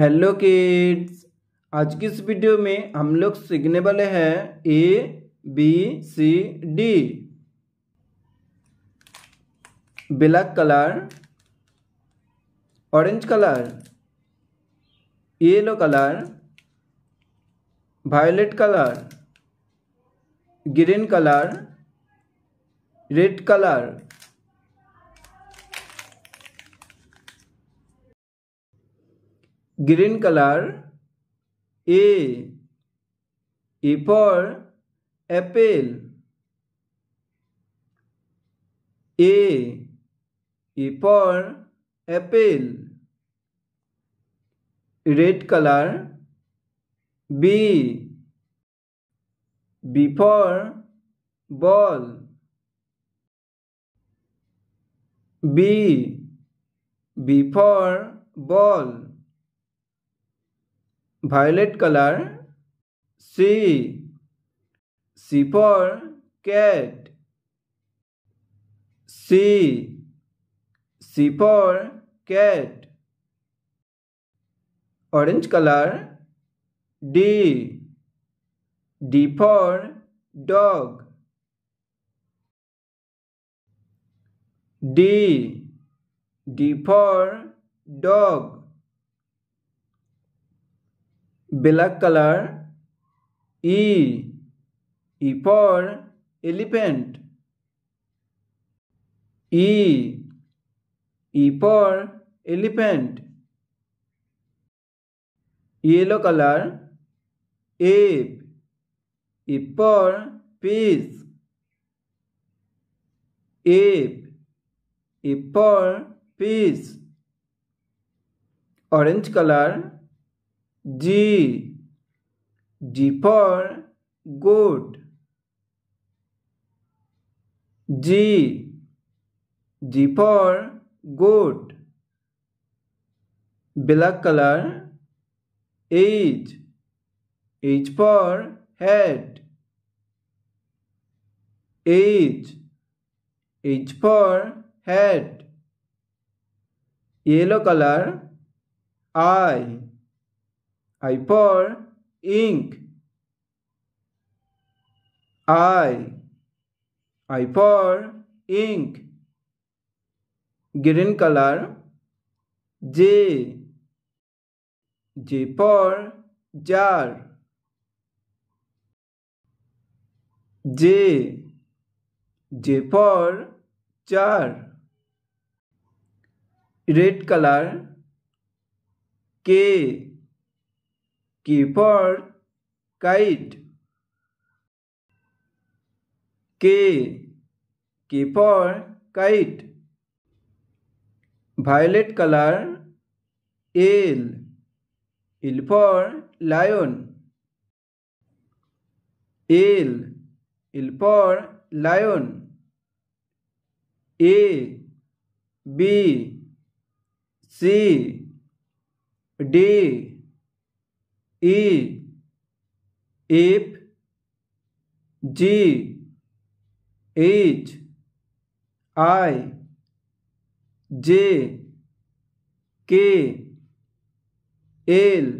Hello kids आज की इस वीडियो में हम लोग सीखने वाले हैं A B C D black colour orange colour yellow colour violet colour green colour red colour green color A A for apple A A for apple red color B B for ball B B for ball violet color C C for cat C C for cat orange color D D for dog D D for dog black color e e for elephant e e for elephant yellow color ape a for fish ape a for fish orange color G G for good G G for good black colour H H for head H H for head yellow colour I I pour ink. I. I pour ink. Green color. J. J for jar. J. J for jar. Red color. K. Keeper kite K keeper kite violet color L L for lion L L for lion A B C D A F G H I J K L